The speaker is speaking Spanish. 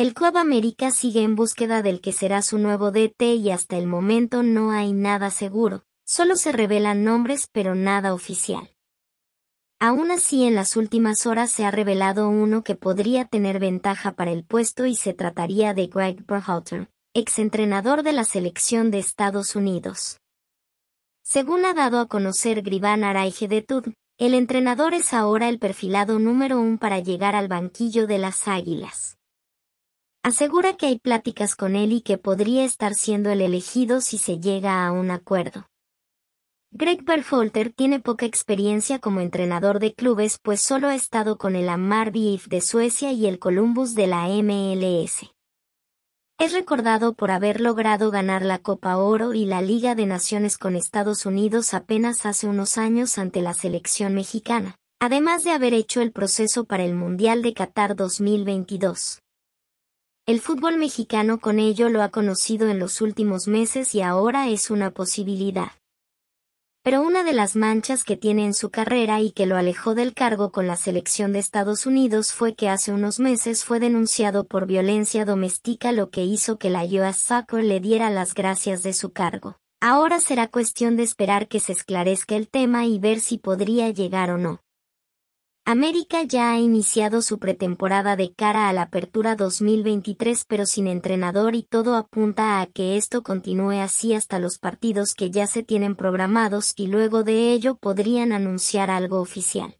El Club América sigue en búsqueda del que será su nuevo DT y hasta el momento no hay nada seguro, solo se revelan nombres pero nada oficial. Aún así en las últimas horas se ha revelado uno que podría tener ventaja para el puesto y se trataría de Greg Berhalter, exentrenador de la selección de Estados Unidos. Según ha dado a conocer Griván Araige de Tud, el entrenador es ahora el perfilado número uno para llegar al banquillo de las Águilas. Asegura que hay pláticas con él y que podría estar siendo el elegido si se llega a un acuerdo. Greg Perfolter tiene poca experiencia como entrenador de clubes pues solo ha estado con el Amar de Suecia y el Columbus de la MLS. Es recordado por haber logrado ganar la Copa Oro y la Liga de Naciones con Estados Unidos apenas hace unos años ante la selección mexicana, además de haber hecho el proceso para el Mundial de Qatar 2022. El fútbol mexicano con ello lo ha conocido en los últimos meses y ahora es una posibilidad. Pero una de las manchas que tiene en su carrera y que lo alejó del cargo con la selección de Estados Unidos fue que hace unos meses fue denunciado por violencia doméstica lo que hizo que la US Soccer le diera las gracias de su cargo. Ahora será cuestión de esperar que se esclarezca el tema y ver si podría llegar o no. América ya ha iniciado su pretemporada de cara a la apertura 2023 pero sin entrenador y todo apunta a que esto continúe así hasta los partidos que ya se tienen programados y luego de ello podrían anunciar algo oficial.